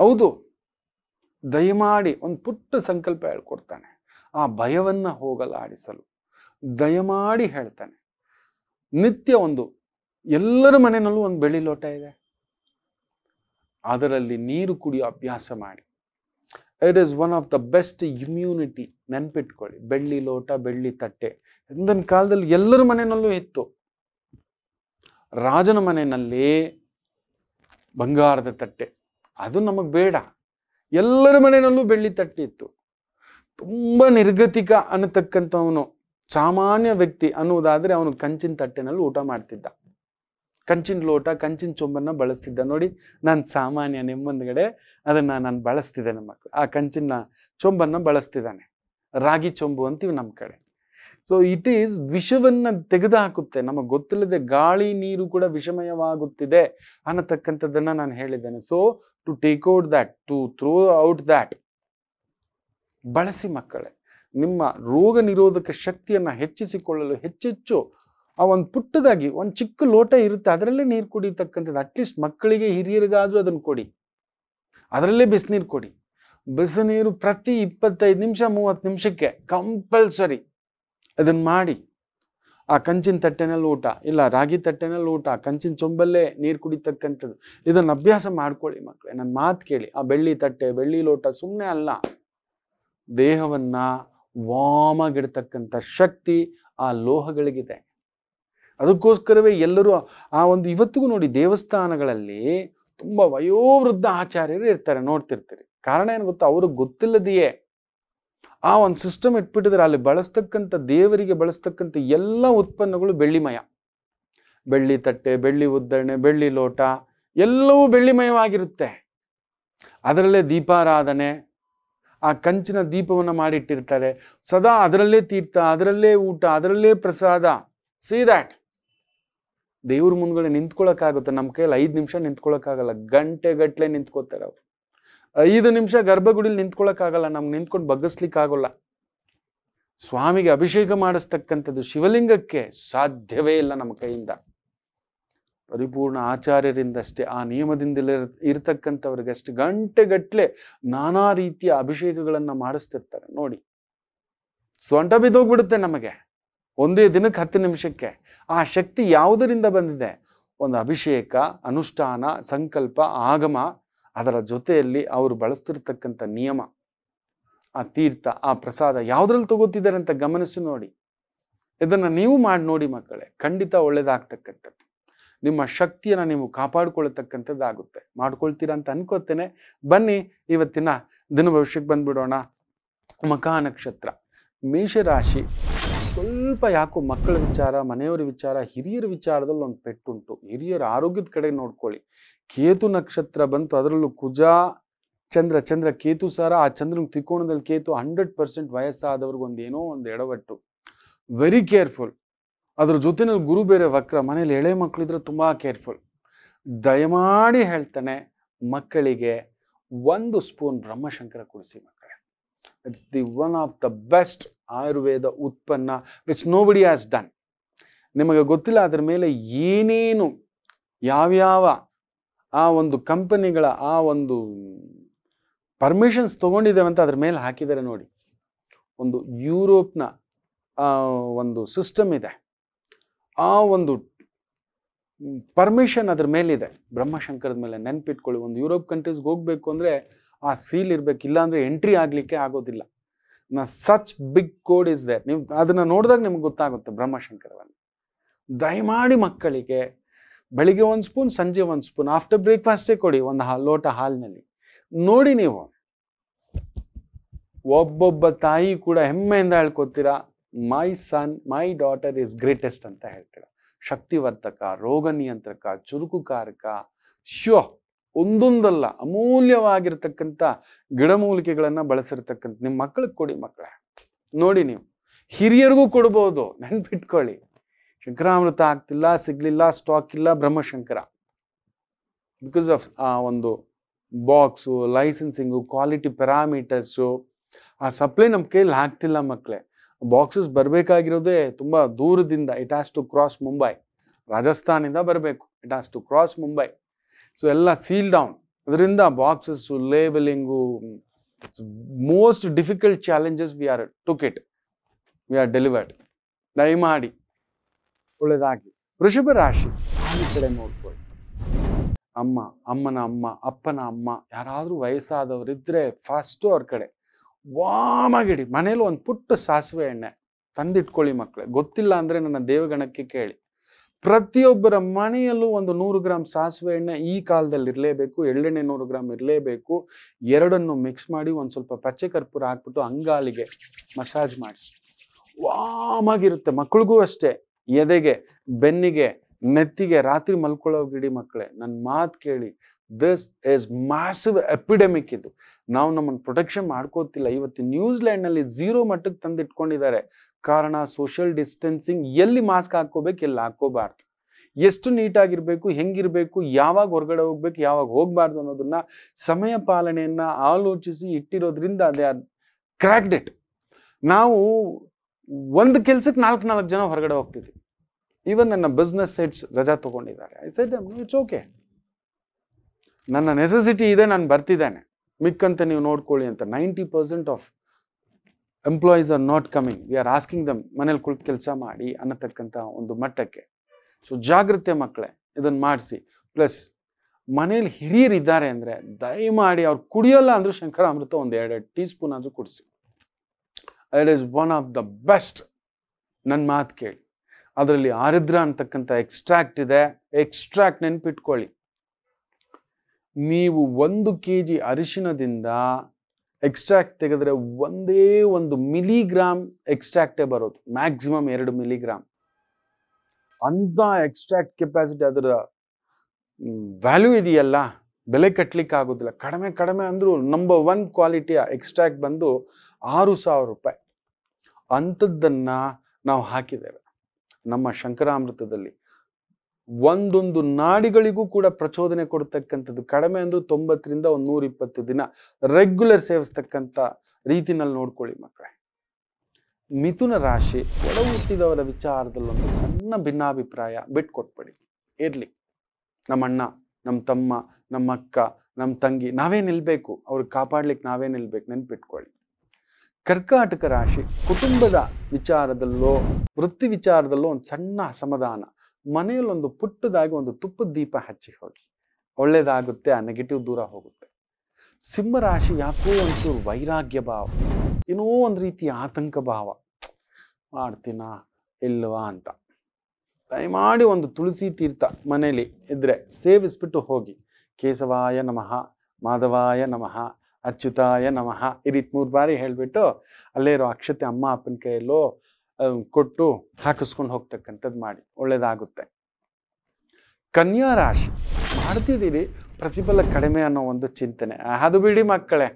ಹೌದು ದಯಮಾಡಿ ಒಂದು ಪುಟ್ಟ ಸಂಕಲ್ಪ ಹೇಳ್ಕೊಡ್ತಾನೆ ಆ ಭಯವನ್ನು ಹೋಗಲಾಡಿಸಲು ದಯಮಾಡಿ ಹೇಳ್ತಾನೆ ನಿತ್ಯ ಒಂದು ಎಲ್ಲರ ಮನೆಯಲ್ಲೂ ಒಂದು ಬೆಳಿ ಲೋಟ ಇದೆ ಅದರಲ್ಲಿ ನೀರು ಕುಡಿಯೋ ಅಭ್ಯಾಸ ಮಾಡಿ it is one of the best immunity ನೆನ್ಪಿಟ್ಕೊಳ್ಳಿ ಬೆಳ್ಳಿ ಲೋಟ ಬೆಳ್ಳಿ ತಟ್ಟೆ ಹಿಂದಿನ ಕಾಲದಲ್ಲಿ ಎಲ್ಲರ ಮನೆಯಲ್ಲೂ ಇತ್ತು ರಾಜನ ಮನೆಯಲ್ಲಿ ಬಂಗಾರದ ತಟ್ಟೆ ಅದು ನಮಗೆ ಬೇಡ ಎಲ್ಲರ ಮನೆಯಲ್ಲೂ ಬೆಳ್ಳಿ ತಟ್ಟೆ ಇತ್ತು ತುಂಬ ನಿರ್ಗತಿಕ ಅನ್ನತಕ್ಕಂಥವನು ಸಾಮಾನ್ಯ ವ್ಯಕ್ತಿ ಅನ್ನುವುದಾದರೆ ಅವನು ಕಂಚಿನ ತಟ್ಟೆನಲ್ಲಿ ಊಟ ಮಾಡ್ತಿದ್ದ ಕಂಚಿನ ಲೋಟ ಕಂಚಿನ ಚೊಂಬನ್ನು ಬಳಸ್ತಿದ್ದ ನೋಡಿ ನಾನು ಸಾಮಾನ್ಯ ನಿಮ್ಮೊಂದ್ಗಡೆ ಅದನ್ನು ನಾನು ಬಳಸ್ತಿದ್ದೆ ನಮ್ಮ ಮಕ್ಕಳು ಆ ಕಂಚಿನ ಚೊಂಬನ್ನು ಬಳಸ್ತಿದ್ದಾನೆ ರಾಗಿ ಚೊಂಬು ಅಂತೀವಿ ನಮ್ಮ ಕಡೆ ಸೊ ಇಟ್ ಈಸ್ ವಿಷವನ್ನು ಹಾಕುತ್ತೆ ನಮಗೆ ಗೊತ್ತಿಲ್ಲದೆ ಗಾಳಿ ನೀರು ಕೂಡ ವಿಷಮಯವಾಗುತ್ತಿದೆ ಅನ್ನತಕ್ಕಂಥದ್ದನ್ನು ನಾನು ಹೇಳಿದ್ದೇನೆ so to take out that to throw out that ಬಳಸಿ ಮಕ್ಕಳೇ ನಿಮ್ಮ ರೋಗ ನಿರೋಧಕ ಶಕ್ತಿಯನ್ನು ಹೆಚ್ಚಿಸಿಕೊಳ್ಳಲು ಹೆಚ್ಚೆಚ್ಚು ಆ ಒಂದು ಪುಟ್ಟದಾಗಿ ಒಂದು ಚಿಕ್ಕ ಲೋಟ ಇರುತ್ತೆ ಅದರಲ್ಲೇ ನೀರು ಕುಡಿಯತಕ್ಕಂಥದ್ದು ಅಟ್ಲೀಸ್ಟ್ ಮಕ್ಕಳಿಗೆ ಹಿರಿಯರಿಗಾದರೂ ಅದನ್ನು ಕೊಡಿ ಅದರಲ್ಲೇ ಬಿಸಿನೀರು ಕೊಡಿ ಬಿಸಿನೀರು ಪ್ರತಿ ಇಪ್ಪತ್ತೈದು ನಿಮಿಷ ಮೂವತ್ತು ನಿಮಿಷಕ್ಕೆ ಕಂಪಲ್ಸರಿ ಅದನ್ನು ಮಾಡಿ ಆ ಕಂಚಿನ ತಟ್ಟೆನಲ್ಲಿ ಊಟ ಇಲ್ಲ ರಾಗಿ ತಟ್ಟೆನಲ್ಲಿ ಊಟ ಕಂಚಿನ ಚೊಂಬಲ್ಲೇ ನೀರು ಕುಡಿತಕ್ಕಂಥದ್ದು ಇದನ್ನು ಅಭ್ಯಾಸ ಮಾಡ್ಕೊಳ್ಳಿ ಮಕ್ಕಳೇ ನನ್ನ ಮಾತು ಕೇಳಿ ಆ ಬೆಳ್ಳಿ ತಟ್ಟೆ ಬೆಳ್ಳಿ ಲೋಟ ಸುಮ್ಮನೆ ಅಲ್ಲ ದೇಹವನ್ನು ವಾಮಾಗಿಡ್ತಕ್ಕಂಥ ಶಕ್ತಿ ಆ ಲೋಹಗಳಿಗಿದೆ ಅದಕ್ಕೋಸ್ಕರವೇ ಎಲ್ಲರೂ ಆ ಒಂದು ಇವತ್ತಿಗೂ ನೋಡಿ ದೇವಸ್ಥಾನಗಳಲ್ಲಿ ತುಂಬ ವಯೋವೃದ್ಧ ಆಚಾರ್ಯರು ಇರ್ತಾರೆ ನೋಡ್ತಿರ್ತೀರಿ ಕಾರಣ ಏನು ಗೊತ್ತಾ ಅವ್ರಿಗೆ ಗೊತ್ತಿಲ್ಲದೆಯೇ ಆ ಒಂದು ಸಿಸ್ಟಮ್ ಇಟ್ಬಿಟ್ಟಿದ್ರೆ ಅಲ್ಲಿ ಬಳಸ್ತಕ್ಕಂಥ ದೇವರಿಗೆ ಬಳಸ್ತಕ್ಕಂಥ ಎಲ್ಲ ಉತ್ಪನ್ನಗಳು ಬೆಳ್ಳಿಮಯ ಬೆಳ್ಳಿ ತಟ್ಟೆ ಬೆಳ್ಳಿ ಉದ್ದರಣೆ ಬೆಳ್ಳಿ ಲೋಟ ಎಲ್ಲವೂ ಬೆಳ್ಳಿಮಯವಾಗಿರುತ್ತೆ ಅದರಲ್ಲೇ ದೀಪಾರಾಧನೆ ಆ ಕಂಚಿನ ದೀಪವನ್ನು ಮಾಡಿಟ್ಟಿರ್ತಾರೆ ಸದಾ ಅದರಲ್ಲೇ ತೀರ್ಥ ಅದರಲ್ಲೇ ಊಟ ಅದರಲ್ಲೇ ಪ್ರಸಾದ ಸಿ ದ್ಯಾಟ್ ದೇವ್ರ ಮುಂದ್ಗಡೆ ನಿಂತ್ಕೊಳಕ್ಕಾಗುತ್ತೆ ನಮ್ಮ ಕೈಯಲ್ಲಿ ಐದು ನಿಮಿಷ ನಿಂತ್ಕೊಳಕಾಗಲ್ಲ ಗಂಟೆ ಗಟ್ಟಲೆ ನಿಂತ್ಕೋತಾರೆ ಅವ್ರು ಐದು ನಿಮಿಷ ಗರ್ಭಗುಡಿಲಿ ಆಗಲ್ಲ ನಮ್ಗೆ ನಿಂತ್ಕೊಂಡು ಬಗ್ಗಿಸ್ಲಿಕ್ಕಾಗಲ್ಲ ಸ್ವಾಮಿಗೆ ಅಭಿಷೇಕ ಮಾಡಿಸ್ತಕ್ಕಂಥದ್ದು ಶಿವಲಿಂಗಕ್ಕೆ ಸಾಧ್ಯವೇ ಇಲ್ಲ ನಮ್ಮ ಕೈಯಿಂದ ಪರಿಪೂರ್ಣ ಆಚಾರ್ಯರಿಂದಷ್ಟೇ ಆ ನಿಯಮದಿಂದಲೇ ಗಂಟೆ ಗಂಟೆಗಟ್ಟಲೆ ನಾನಾ ರೀತಿಯ ಅಭಿಷೇಕಗಳನ್ನು ಮಾಡಿಸ್ತಿರ್ತಾರೆ ನೋಡಿ ಸೊಂಟ ಬಿದ್ದೋಗ್ಬಿಡುತ್ತೆ ನಮಗೆ ಒಂದೇ ದಿನಕ್ಕೆ ಹತ್ತು ನಿಮಿಷಕ್ಕೆ ಆ ಶಕ್ತಿ ಯಾವುದರಿಂದ ಬಂದಿದೆ ಒಂದು ಅಭಿಷೇಕ ಅನುಷ್ಠಾನ ಸಂಕಲ್ಪ ಆಗಮ ಅದರ ಜೊತೆಯಲ್ಲಿ ಅವರು ಬಳಸ್ತಿರ್ತಕ್ಕಂಥ ನಿಯಮ ಆ ತೀರ್ಥ ಆ ಪ್ರಸಾದ ಯಾವುದ್ರಲ್ಲಿ ತಗೋತಿದ್ದಾರೆ ಅಂತ ಗಮನಿಸಿ ನೋಡಿ ಇದನ್ನು ನೀವು ಮಾಡಿ ನೋಡಿ ಮಕ್ಕಳೇ ಖಂಡಿತ ಒಳ್ಳೇದಾಗ್ತಕ್ಕಂಥದ್ದು ನಿಮ್ಮ ಶಕ್ತಿಯನ್ನು ನೀವು ಕಾಪಾಡ್ಕೊಳ್ತಕ್ಕಂಥದ್ದಾಗುತ್ತೆ ಮಾಡ್ಕೊಳ್ತೀರಾ ಅಂತ ಅನ್ಕೋತೇನೆ ಬನ್ನಿ ಇವತ್ತಿನ ದಿನ ಭವಿಷ್ಯಕ್ಕೆ ಬಂದ್ಬಿಡೋಣ ಮಕಾ ನಕ್ಷತ್ರ ಮೇಷರಾಶಿ ಸ್ವಲ್ಪ ಯಾಕೋ ಮಕ್ಕಳ ವಿಚಾರ ಮನೆಯವರ ವಿಚಾರ ಹಿರಿಯರ ವಿಚಾರದಲ್ಲಿ ಒಂದು ಪೆಟ್ಟುಂಟು ಹಿರಿಯರ ಆರೋಗ್ಯದ ಕಡೆ ನೋಡ್ಕೊಳ್ಳಿ ಕೇತು ನಕ್ಷತ್ರ ಬಂತು ಅದರಲ್ಲೂ ಕುಜ ಚಂದ್ರ ಚಂದ್ರ ಕೇತು ಸಾರ ಆ ಚಂದ್ರನ ತ್ರಿಕೋಣದಲ್ಲಿ ಕೇತು ಹಂಡ್ರೆಡ್ ಪರ್ಸೆಂಟ್ ವಯಸ್ಸಾದವ್ರಿಗೊಂದು ಏನೋ ಒಂದು ಎಡವಟ್ಟು ವೆರಿ ಕೇರ್ಫುಲ್ ಅದ್ರ ಜೊತೆನಲ್ಲಿ ಗುರು ಬೇರೆ ವಕ್ರ ಮನೇಲಿ ಎಳೆ ಮಕ್ಕಳಿದ್ರೆ ತುಂಬ ಕೇರ್ಫುಲ್ ದಯಮಾಡಿ ಹೇಳ್ತಾನೆ ಮಕ್ಕಳಿಗೆ ಒಂದು ಸ್ಪೂನ್ ಬ್ರಹ್ಮಶಂಕರ ಕುಡಿಸಿ ಮಕ್ಕಳೇ it's the one of the best Ayurveda ಉತ್ಪನ್ನ ವಿಚ್ ನೋಬಡಿ ಆಸ್ ಡನ್ ನಿಮಗೆ ಗೊತ್ತಿಲ್ಲ ಅದರ ಮೇಲೆ ಏನೇನು ಯಾವ್ಯಾವ ಆ ಒಂದು ಕಂಪನಿಗಳ ಆ ಒಂದು ಪರ್ಮಿಷನ್ಸ್ ತೊಗೊಂಡಿದ್ದೇವೆ ಅಂತ ಅದ್ರ ಮೇಲೆ ಹಾಕಿದ್ದಾರೆ ನೋಡಿ ಒಂದು ಯುರೋಪ್ನ ಒಂದು ಸಿಸ್ಟಮ್ ಇದೆ ಆ ಒಂದು ಪರ್ಮಿಷನ್ ಅದ್ರ ಮೇಲಿದೆ ಬ್ರಹ್ಮಶಂಕರದ ಮೇಲೆ ನೆನ್ಪಿಟ್ಕೊಳ್ಳಿ ಒಂದು ಯುರೋಪ್ ಕಂಟ್ರೀಸ್ಗೆ ಹೋಗಬೇಕು ಅಂದರೆ ಆ ಸೀಲ್ ಇರಬೇಕು ಇಲ್ಲಾಂದರೆ ಎಂಟ್ರಿ ಆಗಲಿಕ್ಕೆ ಆಗೋದಿಲ್ಲ such big code is there ನೀವು ಅದನ್ನು ನೋಡಿದಾಗ ನಿಮ್ಗೆ ಗೊತ್ತಾಗುತ್ತೆ ಬ್ರಹ್ಮಶಂಕರವನ್ನು ದಯಮಾಡಿ ಮಕ್ಕಳಿಗೆ ಬೆಳಿಗ್ಗೆ ಒಂದು ಸ್ಪೂನ್ ಸಂಜೆ ಒಂದು ಸ್ಪೂನ್ ಆಫ್ಟರ್ ಬ್ರೇಕ್ಫಾಸ್ಟೇ ಕೊಡಿ ಒಂದು ಹಾ ಲೋಟ ಹಾಲಿನಲ್ಲಿ ನೋಡಿ ನೀವು ಒಬ್ಬೊಬ್ಬ ತಾಯಿ ಕೂಡ ಹೆಮ್ಮೆಯಿಂದ ಹೇಳ್ಕೊತೀರಾ my son my daughter is greatest ಅಂತ ಹೇಳ್ತೀರಾ ಶಕ್ತಿವರ್ತಕ ರೋಗ ನಿಯಂತ್ರಕ ಚುರುಕುಕಾರಕ ಶ್ಯೋ ಒಂದೊಂದಲ್ಲ ಅಮೂಲ್ಯವಾಗಿರ್ತಕ್ಕಂಥ ಗಿಡಮೂಲಿಕೆಗಳನ್ನು ಬಳಸಿರ್ತಕ್ಕಂಥ ನಿಮ್ಮ ಮಕ್ಕಳಿಗೆ ಕೊಡಿ ಮಕ್ಕಳೇ ನೋಡಿ ನೀವು ಹಿರಿಯರಿಗೂ ಕೊಡ್ಬೋದು ನೆನ್ಪಿಟ್ಕೊಳ್ಳಿ ಶಂಕರಾಮೃತ ಆಗ್ತಿಲ್ಲ ಸಿಗ್ಲಿಲ್ಲ ಸ್ಟಾಕ್ ಇಲ್ಲ ಬ್ರಹ್ಮಶಂಕರ ಬಿಕಾಸ್ ಆಫ್ ಆ ಒಂದು ಬಾಕ್ಸು ಲೈಸೆನ್ಸಿಂಗು ಕ್ವಾಲಿಟಿ ಪ್ಯಾರಾಮೀಟರ್ಸು ಆ ಸಪ್ಲೈ ನಮ್ಮ ಕೈಲಿ ಆಗ್ತಿಲ್ಲ ಮಕ್ಕಳೇ ಬಾಕ್ಸಸ್ ಬರಬೇಕಾಗಿರೋದೇ ತುಂಬ ದೂರದಿಂದ it has to cross Mumbai ರಾಜಸ್ಥಾನಿಂದ ಬರಬೇಕು it has to cross Mumbai so ಎಲ್ಲ ಸೀಲ್ ಡೌನ್ ಅದರಿಂದ boxes labelling most difficult challenges we are took it we are delivered ದಯಮಾಡಿ ಒಳ್ಳೆಯದಾಗಿ ವೃಷಭ ರಾಶಿ ಈ ಕಡೆ ನೋಡ್ಕೊಳ್ಳಿ ಅಮ್ಮ ಅಮ್ಮನ ಅಮ್ಮ ಅಪ್ಪನ ಅಮ್ಮ ಯಾರಾದರೂ ವಯಸ್ಸಾದವರಿದ್ದರೆ ಫಸ್ಟು ಅವ್ರ ಕಡೆ ವಾಮಾಗಿಡಿ ಮನೇಲಿ ಒಂದು ಪುಟ್ಟ ಸಾಸಿವೆ ಎಣ್ಣೆ ತಂದಿಟ್ಕೊಳ್ಳಿ ಮಕ್ಕಳೇ ಗೊತ್ತಿಲ್ಲ ಅಂದರೆ ನನ್ನ ದೇವಗಣಕ್ಕೆ ಕೇಳಿ ಪ್ರತಿಯೊಬ್ಬರ ಮನೆಯಲ್ಲೂ ಒಂದು ನೂರು ಗ್ರಾಮ್ ಸಾಸಿವೆ ಎಣ್ಣೆ ಈ ಕಾಲದಲ್ಲಿ ಇರಲೇಬೇಕು ಎಳ್ಳೆಣ್ಣೆ ನೂರು ಗ್ರಾಮ್ ಇರಲೇಬೇಕು ಎರಡನ್ನು ಮಿಕ್ಸ್ ಮಾಡಿ ಒಂದು ಸ್ವಲ್ಪ ಪಚ್ಚೆ ಕರ್ಪೂರ ಹಾಕ್ಬಿಟ್ಟು ಅಂಗಾಲಿಗೆ ಮಸಾಜ್ ಮಾಡಿ ವಾಮಾಗಿರುತ್ತೆ ಮಕ್ಕಳಿಗೂ ಅಷ್ಟೇ ಎದೆಗೆ ಬೆನ್ನಿಗೆ ನೆತ್ತಿಗೆ ರಾತ್ರಿ ಮಲ್ಕೊಳ್ಳೋ ಗಿಡಿ ಮಕ್ಕಳೇ ನನ್ನ ಮಾತು ಕೇಳಿ ದಿಸ್ ಇಸ್ ಮ್ಯಾಸಿವ್ ಎಪಿಡೆಮಿಕ್ ಇದು ನಾವು ನಮ್ಮನ್ನು ಪ್ರೊಟೆಕ್ಷನ್ ಮಾಡ್ಕೋತಿಲ್ಲ ಇವತ್ತು ನ್ಯೂಜಿಲೆಂಡ್ನಲ್ಲಿ ಝೀರೋ ಮಟ್ಟಕ್ಕೆ ತಂದಿಟ್ಕೊಂಡಿದ್ದಾರೆ ಕಾರಣ ಸೋಷಿಯಲ್ ಡಿಸ್ಟೆನ್ಸಿಂಗ್ ಎಲ್ಲಿ ಮಾಸ್ಕ್ ಹಾಕೋಬೇಕು ಎಲ್ಲಿ ಹಾಕೋಬಾರ್ದು ಎಷ್ಟು ನೀಟಾಗಿರಬೇಕು ಹೆಂಗಿರಬೇಕು ಯಾವಾಗ ಹೊರಗಡೆ ಹೋಗ್ಬೇಕು ಯಾವಾಗ ಹೋಗ್ಬಾರ್ದು ಅನ್ನೋದನ್ನ ಸಮಯ ಪಾಲನೆಯನ್ನು ಆಲೋಚಿಸಿ ಇಟ್ಟಿರೋದ್ರಿಂದ ಅದೇ ಕ್ರ್ಯಾಕ್ಡ್ ಇಟ್ ನಾವು ಒಂದು ಕೆಲ್ಸಕ್ಕೆ ನಾಲ್ಕು ನಾಲ್ಕು ಜನ ಹೊರಗಡೆ ಹೋಗ್ತಿದ್ವಿ ಈವನ್ ನನ್ನ ಬಿಸ್ನೆಸ್ ಸೆಟ್ಸ್ ರಜಾ ತಗೊಂಡಿದ್ದಾರೆ ಐ ಸೈಡ್ ಇಟ್ಸ್ ಓಕೆ ನನ್ನ ನೆಸೆಸಿಟಿ ಇದೆ ನಾನು ಬರ್ತಿದ್ದೇನೆ ಮಿಕ್ಕಂತ ನೀವು ನೋಡ್ಕೊಳ್ಳಿ ಅಂತ ninety percent of employees are not coming we are asking them ಮನೇಲಿ ಕುಳಿತು ಕೆಲಸ ಮಾಡಿ ಅನ್ನತಕ್ಕಂಥ ಒಂದು ಮಟ್ಟಕ್ಕೆ ಸೊ ಜಾಗ್ರತೆ ಮಕ್ಕಳೇ ಇದನ್ನು ಮಾಡಿಸಿ ಪ್ಲಸ್ ಮನೇಲಿ ಹಿರಿಯರು ಇದ್ದಾರೆ ಅಂದರೆ ದಯಮಾಡಿ ಅವ್ರು ಕುಡಿಯೋಲ್ಲ ಅಂದರೂ ಶಂಕರ ಅಮೃತ ಒಂದು ಎರಡೆರಡು ಟೀ ಸ್ಪೂನ್ ಆದರೂ ಕುಡಿಸಿ it is one of the best ನನ್ನ ಮಾತು ಕೇಳಿ ಅದರಲ್ಲಿ ಆರಿದ್ರ ಅಂತಕ್ಕಂಥ ಎಕ್ಸ್ಟ್ರಾಕ್ಟ್ ಇದೆ ಎಕ್ಸ್ಟ್ರಾಕ್ಟ್ ನೆನ್ಪಿಟ್ಕೊಳ್ಳಿ ನೀವು ಒಂದು ಕೆ ಜಿ ಅರಿಶಿನದಿಂದ ಎಕ್ಸ್ಟ್ರಾಕ್ಟ್ ತೆಗೆದ್ರೆ ಒಂದೇ ಒಂದು ಮಿಲಿಗ್ರಾಮ್ ಎಕ್ಸ್ಟ್ರಾಕ್ಟೇ ಬರೋದು ಮ್ಯಾಕ್ಸಿಮಮ್ ಎರಡು ಮಿಲಿಗ್ರಾಮ್ ಅಂಥ ಎಕ್ಸ್ಟ್ರಾಕ್ಟ್ ಕೆಪಾಸಿಟಿ ಅದರ ವ್ಯಾಲ್ಯೂ ಇದೆಯಲ್ಲ ಬೆಲೆ ಕಟ್ಟಲಿಕ್ಕೆ ಆಗೋದಿಲ್ಲ ಕಡಿಮೆ ಕಡಿಮೆ ಅಂದರೂ ನಂಬರ್ ಒನ್ ಕ್ವಾಲಿಟಿಯ ಎಕ್ಸ್ಟ್ರಾಕ್ಟ್ ಬಂದು ಆರು ಸಾವಿರ ರೂಪಾಯಿ ಅಂಥದ್ದನ್ನು ನಾವು ಹಾಕಿದ್ದೇವೆ ನಮ್ಮ ಶಂಕರಾಮೃತದಲ್ಲಿ ಒಂದೊಂದು ನಾಡಿಗಳಿಗೂ ಕೂಡ ಪ್ರಚೋದನೆ ಕೊಡ್ತಕ್ಕಂಥದ್ದು ಕಡಿಮೆ ಅಂದ್ರೆ ತೊಂಬತ್ತರಿಂದ ಒಂದು ನೂರ ಇಪ್ಪತ್ತು ದಿನ ರೆಗ್ಯುಲರ್ ಸೇವಿಸ್ತಕ್ಕಂಥ ರೀತಿನಲ್ಲಿ ನೋಡ್ಕೊಳ್ಳಿ ಮಕ್ಕಳೇ ಮಿಥುನ ರಾಶಿ ಒಡ ಹುಟ್ಟಿದವರ ವಿಚಾರದಲ್ಲೊಂದು ಸಣ್ಣ ಭಿನ್ನಾಭಿಪ್ರಾಯ ಬಿಟ್ಕೊಟ್ಬಿಡಿ ಇರ್ಲಿ ನಮ್ಮ ಅಣ್ಣ ನಮ್ಮ ತಮ್ಮ ನಮ್ಮ ಅಕ್ಕ ನಮ್ಮ ತಂಗಿ ನಾವೇ ನಿಲ್ಬೇಕು ಅವ್ರಿಗೆ ಕಾಪಾಡ್ಲಿಕ್ಕೆ ನಾವೇ ನಿಲ್ಬೇಕು ನೆನ್ಪಿಟ್ಕೊಳ್ಳಿ ಕರ್ಕಾಟಕ ರಾಶಿ ಕುಟುಂಬದ ವಿಚಾರದಲ್ಲೋ ವೃತ್ತಿ ವಿಚಾರದಲ್ಲೋ ಒಂದು ಸಣ್ಣ ಅಸಮಾಧಾನ ಮನೆಯಲ್ಲೊಂದು ಪುಟ್ಟದಾಗಿ ಒಂದು ತುಪ್ಪದ ದೀಪ ಹಚ್ಚಿ ಹೋಗಿ ಒಳ್ಳೇದಾಗುತ್ತೆ ಆ ನೆಗೆಟಿವ್ ದೂರ ಹೋಗುತ್ತೆ ಸಿಂಹರಾಶಿ ಯಾಕೋ ಒಂಚೂರು ವೈರಾಗ್ಯ ಭಾವ ಏನೋ ಒಂದು ರೀತಿಯ ಆತಂಕ ಭಾವ ಮಾಡ್ತೀನಾ ಇಲ್ವಾ ಅಂತ ದಯಮಾಡಿ ಒಂದು ತುಳಸಿ ತೀರ್ಥ ಮನೇಲಿ ಇದ್ರೆ ಸೇವಿಸ್ಬಿಟ್ಟು ಹೋಗಿ ಕೇಶವಾಯ ನಮಃ ಮಾಧವಾಯ ನಮಃ ಅಚ್ಯುತಾಯ ನಮಃ ಈ ರೀತಿ ಮೂರು ಬಾರಿ ಹೇಳಿಬಿಟ್ಟು ಅಲ್ಲೇ ಇರೋ ಅಕ್ಷತೆ ಅಮ್ಮ ಅಪ್ಪನ ಕೈಯಲ್ಲೋ ಕೊಟ್ಟು ಹಾಕಿಸ್ಕೊಂಡು ಹೋಗ್ತಕ್ಕಂಥದ್ದು ಮಾಡಿ ಒಳ್ಳೇದಾಗುತ್ತೆ ಕನ್ಯಾ ರಾಶಿ ಮಾಡ್ತಿದ್ದೀರಿ ಪ್ರತಿಫಲ ಕಡಿಮೆ ಅನ್ನೋ ಒಂದು ಚಿಂತನೆ ಅದು ಬಿಡಿ ಮಕ್ಕಳೇ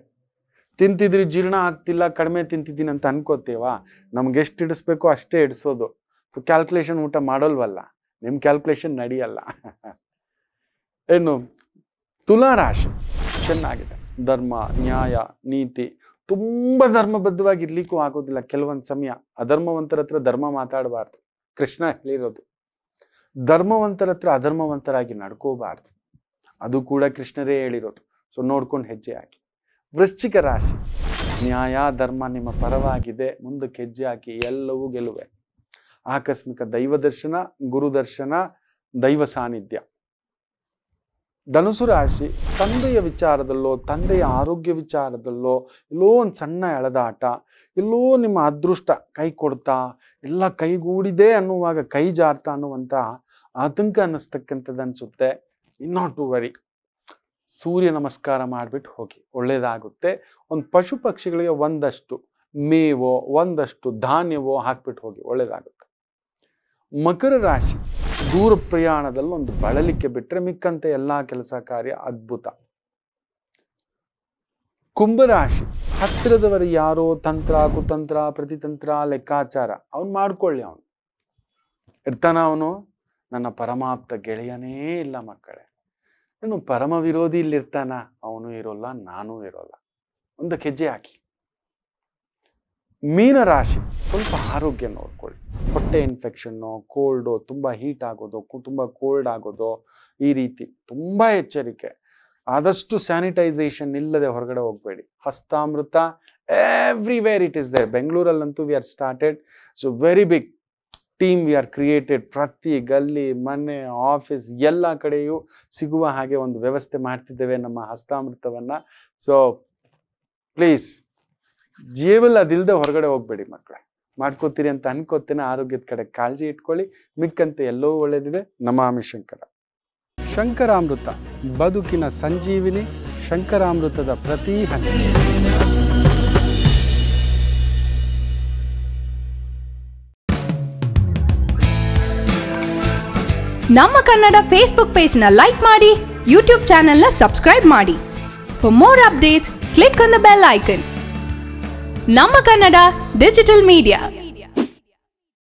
ತಿಂತಿದ್ರಿ ಜೀರ್ಣ ಆಗ್ತಿಲ್ಲ ಕಡಿಮೆ ತಿಂತಿದ್ದೀನಿ ಅಂತ ಅನ್ಕೋತೀವಾ ನಮ್ಗೆ ಎಷ್ಟು ಇಡಿಸ್ಬೇಕು ಅಷ್ಟೇ ಇಡಿಸೋದು ಸೊ ಕ್ಯಾಲ್ಕುಲೇಷನ್ ಊಟ ಮಾಡೋಲ್ವಲ್ಲ ನಿಮ್ಮ ಕ್ಯಾಲ್ಕುಲೇಷನ್ ನಡೆಯಲ್ಲ ಏನು ತುಲಾ ರಾಶಿ ಚೆನ್ನಾಗಿದೆ ಧರ್ಮ ನ್ಯಾಯ ನೀತಿ ತುಂಬ ಧರ್ಮಬದ್ಧವಾಗಿ ಇರ್ಲಿಕ್ಕೂ ಆಗೋದಿಲ್ಲ ಕೆಲವೊಂದು ಸಮಯ ಅಧರ್ಮವಂತರ ಹತ್ರ ಧರ್ಮ ಮಾತಾಡಬಾರ್ದು ಕೃಷ್ಣ ಹೇಳಿರೋದು ಧರ್ಮವಂತರ ಹತ್ರ ಅಧರ್ಮವಂತರಾಗಿ ನಡ್ಕೋಬಾರ್ದು ಅದು ಕೂಡ ಕೃಷ್ಣರೇ ಹೇಳಿರೋದು ಸೊ ನೋಡ್ಕೊಂಡು ಹೆಜ್ಜೆ ಹಾಕಿ ವೃಶ್ಚಿಕ ರಾಶಿ ನ್ಯಾಯ ಧರ್ಮ ನಿಮ್ಮ ಪರವಾಗಿದೆ ಮುಂದಕ್ಕೆ ಹೆಜ್ಜೆ ಹಾಕಿ ಎಲ್ಲವೂ ಗೆಲುವೆ ಆಕಸ್ಮಿಕ ದೈವ ದರ್ಶನ ಗುರುದರ್ಶನ ದೈವ ಸಾನ್ನಿಧ್ಯ ಧನುಸು ರಾಶಿ ತಂದೆಯ ವಿಚಾರದಲ್ಲೋ ತಂದೆಯ ಆರೋಗ್ಯ ವಿಚಾರದಲ್ಲೋ ಎಲ್ಲೋ ಒಂದು ಸಣ್ಣ ಎಳೆದಾಟ ಎಲ್ಲೋ ನಿಮ್ಮ ಅದೃಷ್ಟ ಕೈ ಕೊಡ್ತಾ ಎಲ್ಲ ಕೈಗೂಡಿದೆ ಅನ್ನುವಾಗ ಕೈ ಜಾರ್ತಾ ಅನ್ನುವಂಥ ಆತಂಕ ಅನ್ನಿಸ್ತಕ್ಕಂಥದ್ದು ಅನಿಸುತ್ತೆ ನಾಟ್ ಟು ವರಿ ಸೂರ್ಯ ನಮಸ್ಕಾರ ಮಾಡಿಬಿಟ್ಟು ಹೋಗಿ ಒಳ್ಳೇದಾಗುತ್ತೆ ಒಂದು ಪಶು ಪಕ್ಷಿಗಳಿಗೆ ಒಂದಷ್ಟು ಮೇವೋ ಒಂದಷ್ಟು ಧಾನ್ಯವೋ ಹಾಕ್ಬಿಟ್ಟು ಹೋಗಿ ಒಳ್ಳೇದಾಗುತ್ತೆ ಮಕರ ರಾಶಿ ದೂರ ಪ್ರಯಾಣದಲ್ಲಿ ಒಂದು ಬಳಲಿಕ್ಕೆ ಬಿಟ್ಟರೆ ಮಿಕ್ಕಂತೆ ಎಲ್ಲ ಕೆಲಸ ಕಾರ್ಯ ಅದ್ಭುತ ಕುಂಭರಾಶಿ ಹತ್ತಿರದವರು ಯಾರೋ ತಂತ್ರ ಕುತಂತ್ರ ಪ್ರತಿತಂತ್ರ ಲೆಕ್ಕಾಚಾರ ಅವನು ಮಾಡ್ಕೊಳ್ಳಿ ಅವನು ಇರ್ತಾನ ಅವನು ನನ್ನ ಪರಮಾಪ್ತ ಗೆಳೆಯನೇ ಇಲ್ಲ ಮಕ್ಕಳೇ ಇನ್ನು ಪರಮ ವಿರೋಧಿ ಇಲ್ಲಿರ್ತಾನ ಅವನು ಇರೋಲ್ಲ ನಾನೂ ಇರೋಲ್ಲ ಒಂದು ಕೆಜ್ಜೆ ಹಾಕಿ ಮೀನರಾಶಿ ಸ್ವಲ್ಪ ಆರೋಗ್ಯ ನೋಡ್ಕೊಳ್ಳಿ ಹೊಟ್ಟೆ ಇನ್ಫೆಕ್ಷನ್ನು ಕೋಲ್ಡು ತುಂಬ ಹೀಟ್ ಆಗೋದು ತುಂಬ ಕೋಲ್ಡ್ ಆಗೋದು ಈ ರೀತಿ ತುಂಬ ಎಚ್ಚರಿಕೆ ಆದಷ್ಟು ಸ್ಯಾನಿಟೈಸೇಷನ್ ಇಲ್ಲದೆ ಹೊರಗಡೆ ಹೋಗಬೇಡಿ ಹಸ್ತಾಮೃತ ಎವ್ರಿವೇರ್ ಇಟ್ ಇಸ್ ದೇರ್ ಬೆಂಗಳೂರಲ್ಲಂತೂ we are started so very big team we are created ಪ್ರತಿ ಗಲ್ಲಿ ಮನೆ ಆಫೀಸ್ ಎಲ್ಲ ಕಡೆಯೂ ಸಿಗುವ ಹಾಗೆ ಒಂದು ವ್ಯವಸ್ಥೆ ಮಾಡ್ತಿದ್ದೇವೆ ನಮ್ಮ ಹಸ್ತಾಮೃತವನ್ನು ಸೊ ಪ್ಲೀಸ್ ಜೀವಲ್ ಅದಿಲ್ಲದೆ ಹೊರಗಡೆ ಹೋಗ್ಬೇಡಿ ಮಕ್ಕಳೇ ಮಾಡ್ಕೋತೀರಿ ಅಂತ ಅನ್ಕೋತೇನೆ ಆರೋಗ್ಯದ ಕಡೆ ಕಾಳಜಿ ಇಟ್ಕೊಳ್ಳಿ ಮಿಕ್ಕಂತೆ ಎಲ್ಲೋ ಒಳ್ಳೇದಿದೆ ನಮಾಮಿ ಶಂಕರ ಶಂಕರಾಮೃತ ಬದುಕಿನ ಸಂಜೀವಿನಿ ಶಂಕರಾಮೃತದ ಪ್ರತಿ ನಮ್ಮ ಕನ್ನಡ ಫೇಸ್ಬುಕ್ ಪೇಜ್ ನ ಲೈಕ್ ಮಾಡಿ ಯೂಟ್ಯೂಬ್ ಚಾನೆಲ್ ಸಬ್ಸ್ಕ್ರೈಬ್ ಮಾಡಿ for more updates click on the bell icon ನಮ್ಮ ಕನ್ನಡ ಡಿಜಿಟಲ್ ಮೀಡಿಯಾ